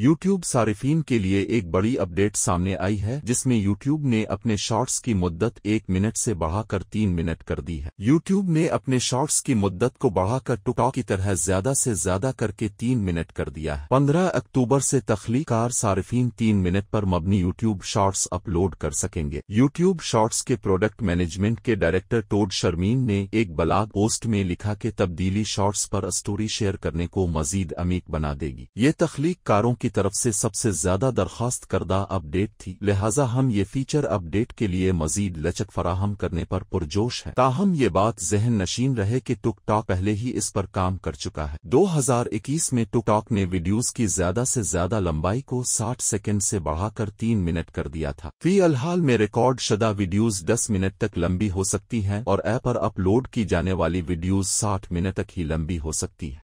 YouTube सारिफिन के लिए एक बड़ी अपडेट सामने आई है जिसमें YouTube ने अपने शॉर्ट्स की मुद्दत एक मिनट से बढ़ाकर तीन मिनट कर दी है YouTube ने अपने शॉर्ट्स की मुद्दत को बढ़ाकर टुकटॉक की तरह ज्यादा से ज्यादा करके तीन मिनट कर दिया है 15 अक्टूबर से तख्लीकार सारिफिन तीन मिनट पर मबनी YouTube शॉर्ट्स अपलोड कर सकेंगे यूट्यूब शॉर्ट्स के प्रोडक्ट मैनेजमेंट के डायरेक्टर टोड शर्मीन ने एक बलाग पोस्ट में लिखा के तब्दीली शॉर्ट्स पर स्टोरी शेयर करने को मजीद अमीक बना देगी ये तख्लीकारों कारों की तरफ से सबसे ज्यादा दरखास्त करदा अपडेट थी लिहाजा हम ये फीचर अपडेट के लिए मजीद लचक फराहम करने पर पुरजोश है ताहम ये बात जहन नशीन रहे कि टुकटॉक पहले ही इस पर काम कर चुका है 2021 में टुकटॉक ने वीडियोस की ज्यादा से ज्यादा लंबाई को 60 सेकंड से बढ़ाकर तीन मिनट कर दिया था फी अलहाल में रिकॉर्ड शदा वीडियोस 10 मिनट तक लंबी हो सकती हैं और ऐप पर अपलोड की जाने वाली वीडियोस 60 मिनट तक ही लंबी हो सकती है